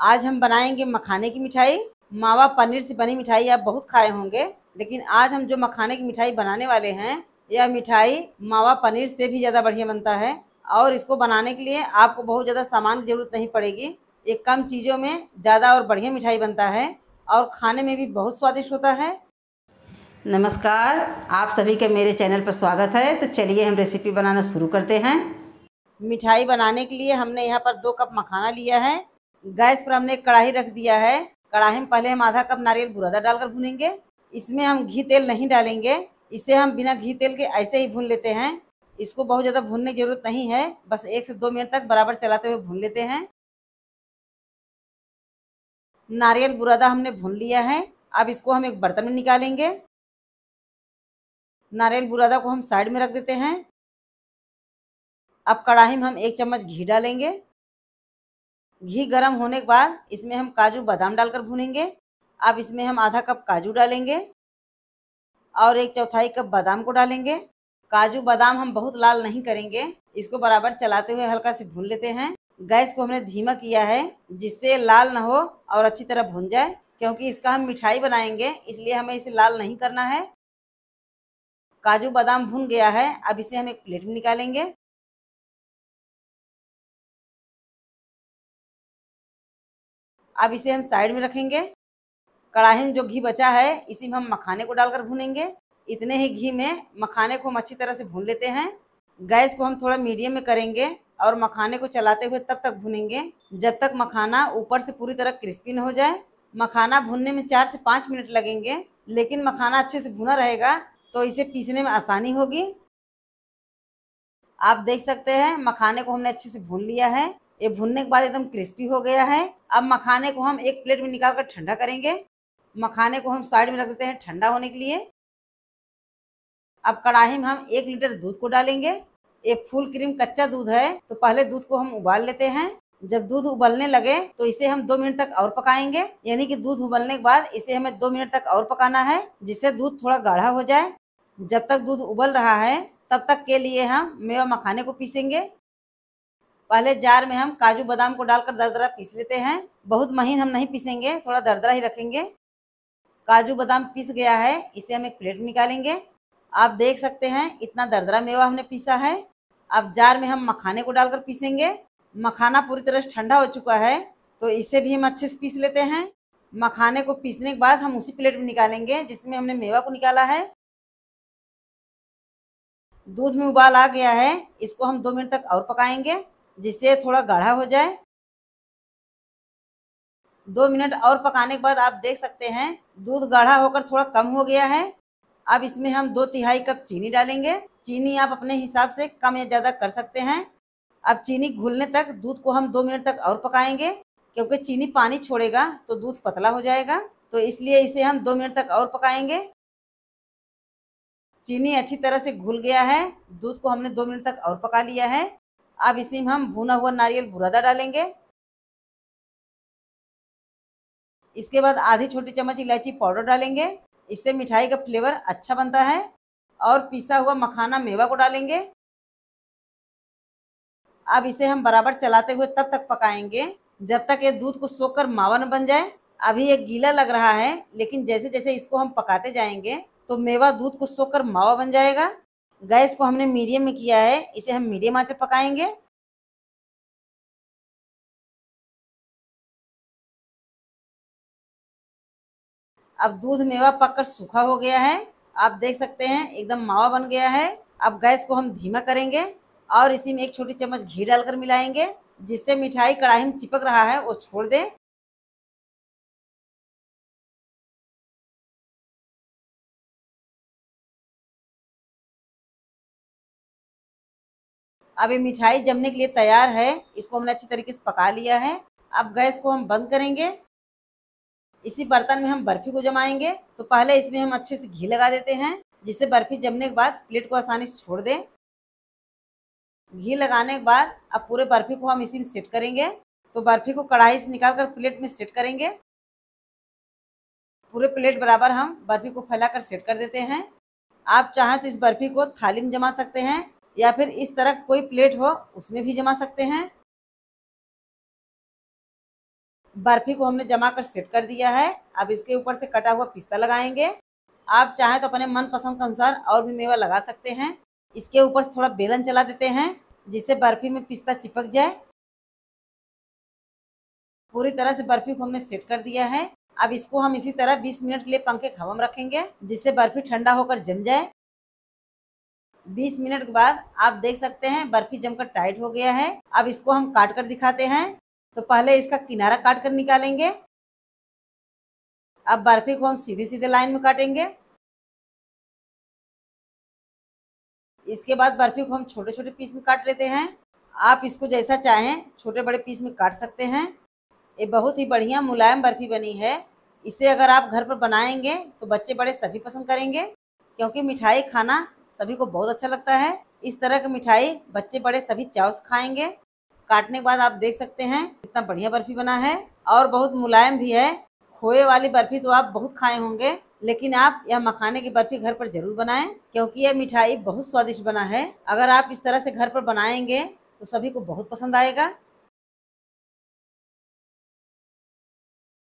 आज हम बनाएंगे मखाने की मिठाई मावा पनीर से बनी मिठाई आप बहुत खाए होंगे लेकिन आज हम जो मखाने की मिठाई बनाने वाले हैं यह मिठाई मावा पनीर से भी ज़्यादा बढ़िया बनता है और इसको बनाने के लिए आपको बहुत ज़्यादा सामान की ज़रूरत नहीं पड़ेगी ये कम चीज़ों में ज़्यादा और बढ़िया मिठाई बनता है और खाने में भी बहुत स्वादिष्ट होता है नमस्कार आप सभी के मेरे चैनल पर स्वागत है तो चलिए हम रेसिपी बनाना शुरू करते हैं मिठाई बनाने के लिए हमने यहाँ पर दो कप मखाना लिया है गैस पर हमने कढ़ाई रख दिया है कढ़ाई में पहले हम आधा कप नारियल बुरादा डालकर भूनेंगे इसमें हम घी तेल नहीं डालेंगे इसे हम बिना घी तेल के ऐसे ही भून लेते हैं इसको बहुत ज़्यादा भूनने की ज़रूरत नहीं है बस एक से दो मिनट तक बराबर चलाते हुए भून लेते हैं नारियल बुरादा हमने भून लिया है अब इसको हम एक बर्तन में निकालेंगे नारियल बुरादा को हम साइड में रख देते हैं अब कढ़ाई में हम एक चम्मच घी डालेंगे घी गर्म होने के बाद इसमें हम काजू बादाम डालकर भूनेंगे अब इसमें हम आधा कप काजू डालेंगे और एक चौथाई कप बादाम को डालेंगे काजू बादाम हम बहुत लाल नहीं करेंगे इसको बराबर चलाते हुए हल्का से भून लेते हैं गैस को हमने धीमा किया है जिससे लाल ना हो और अच्छी तरह भून जाए क्योंकि इसका हम मिठाई बनाएंगे इसलिए हमें इसे लाल नहीं करना है काजू बादाम भून गया है अब इसे हम एक प्लेट में निकालेंगे अब इसे हम साइड में रखेंगे कढ़ाई में जो घी बचा है इसी में हम मखाने को डालकर भूनेंगे इतने ही घी में मखाने को हम अच्छी तरह से भून लेते हैं गैस को हम थोड़ा मीडियम में करेंगे और मखाने को चलाते हुए तब तक भूनेंगे जब तक मखाना ऊपर से पूरी तरह क्रिस्पी न हो जाए मखाना भूनने में चार से पाँच मिनट लगेंगे लेकिन मखाना अच्छे से भुना रहेगा तो इसे पीसने में आसानी होगी आप देख सकते हैं मखाने को हमने अच्छे से भून लिया है ये भुनने के बाद एकदम क्रिस्पी हो गया है अब मखाने को हम एक प्लेट में निकाल कर ठंडा करेंगे मखाने को हम साइड में रख देते हैं ठंडा होने के लिए अब कढ़ाही में हम एक लीटर दूध को डालेंगे ये फुल क्रीम कच्चा दूध है तो पहले दूध को हम उबाल लेते हैं जब दूध उबलने लगे तो इसे हम दो मिनट तक और पकाएंगे यानी कि दूध उबलने के बाद इसे हमें दो मिनट तक और पकाना है जिससे दूध थोड़ा गाढ़ा हो जाए जब तक दूध उबल रहा है तब तक के लिए हम मेवा मखाने को पीसेंगे पहले जार में हम काजू बादाम को डालकर दरदरा पीस लेते हैं बहुत महीन हम नहीं पीसेंगे थोड़ा दरदरा ही रखेंगे काजू बादाम पीस गया है इसे हम एक प्लेट में निकालेंगे आप देख सकते हैं इतना दरदरा मेवा हमने पीसा है अब जार में हम मखाने को डालकर पीसेंगे मखाना पूरी तरह से ठंडा हो चुका है तो इसे भी हम अच्छे से पीस लेते हैं मखाने को पीसने के बाद हम उसी प्लेट में निकालेंगे जिसमें हमने मेवा को निकाला है दूध में उबाल आ गया है इसको हम दो मिनट तक और पकाएंगे जिससे थोड़ा गाढ़ा हो जाए दो मिनट और पकाने के बाद आप देख सकते हैं दूध गाढ़ा होकर थोड़ा कम हो गया है अब इसमें हम दो तिहाई कप चीनी डालेंगे चीनी आप अपने हिसाब से कम या ज़्यादा कर सकते हैं अब चीनी घुलने तक दूध को हम दो मिनट तक और पकाएंगे क्योंकि चीनी पानी छोड़ेगा तो दूध पतला हो जाएगा तो इसलिए इसे हम दो मिनट तक और पकाएंगे चीनी अच्छी तरह से घुल गया है दूध को हमने दो मिनट तक और पका लिया है अब में हम भुना हुआ नारियल बुरादा डालेंगे इसके बाद आधी छोटी चम्मच इलायची पाउडर डालेंगे इससे मिठाई का फ्लेवर अच्छा बनता है और पिसा हुआ मखाना मेवा को डालेंगे अब इसे हम बराबर चलाते हुए तब तक पकाएंगे जब तक ये दूध को सोख कर मावा न बन जाए अभी ये गीला लग रहा है लेकिन जैसे जैसे इसको हम पकाते जाएंगे तो मेवा दूध को सोख कर मावा बन जाएगा गैस को हमने मीडियम में किया है इसे हम मीडियम आंच पर पकाएंगे अब दूध मेवा पककर सूखा हो गया है आप देख सकते हैं एकदम मावा बन गया है अब गैस को हम धीमा करेंगे और इसी में एक छोटी चम्मच घी डालकर मिलाएंगे जिससे मिठाई कढ़ाई में चिपक रहा है वो छोड़ दें अब ये मिठाई जमने के लिए तैयार है इसको हमने अच्छी तरीके से पका लिया है अब गैस को हम बंद करेंगे इसी बर्तन में हम बर्फ़ी को जमाएंगे तो पहले इसमें हम अच्छे से घी लगा देते हैं जिससे बर्फ़ी जमने के बाद प्लेट को आसानी से छोड़ दें घी लगाने के बाद अब पूरे बर्फ़ी को हम इसी में सेट करेंगे तो बर्फ़ी को कढ़ाई से निकाल कर प्लेट में सेट करेंगे पूरे प्लेट बराबर हम बर्फ़ी को फैला कर सेट कर देते हैं आप चाहें तो इस बर्फ़ी को थाली में जमा सकते हैं या फिर इस तरह कोई प्लेट हो उसमें भी जमा सकते हैं बर्फी को हमने जमा कर सेट कर दिया है अब इसके ऊपर से कटा हुआ पिस्ता लगाएंगे आप चाहें तो अपने मनपसंद के अनुसार और भी मेवा लगा सकते हैं इसके ऊपर से थोड़ा बेलन चला देते हैं जिससे बर्फी में पिस्ता चिपक जाए पूरी तरह से बर्फी को हमने सेट कर दिया है अब इसको हम इसी तरह 20 मिनट के लिए पंखे हवा में रखेंगे जिससे बर्फी ठंडा होकर जम जाए 20 मिनट के बाद आप देख सकते हैं बर्फी जमकर टाइट हो गया है अब इसको हम काट कर दिखाते हैं तो पहले इसका किनारा काट कर निकालेंगे अब बर्फी को हम सीधे सीधे लाइन में काटेंगे इसके बाद बर्फी को हम छोटे छोटे पीस में काट लेते हैं आप इसको जैसा चाहें छोटे बड़े पीस में काट सकते हैं ये बहुत ही बढ़िया मुलायम बर्फी बनी है इसे अगर आप घर पर बनाएंगे तो बच्चे बड़े सभी पसंद करेंगे क्योंकि मिठाई खाना सभी को बहुत अच्छा लगता है इस तरह की मिठाई बच्चे बड़े सभी चाव से खाएंगे काटने के बाद आप देख सकते हैं कितना बढ़िया बर्फी बना है और बहुत मुलायम भी है खोए वाली बर्फी तो आप बहुत खाए होंगे लेकिन आप यह मखाने की बर्फी घर पर जरूर बनाएं क्योंकि यह मिठाई बहुत स्वादिष्ट बना है अगर आप इस तरह से घर पर बनाएंगे तो सभी को बहुत पसंद आएगा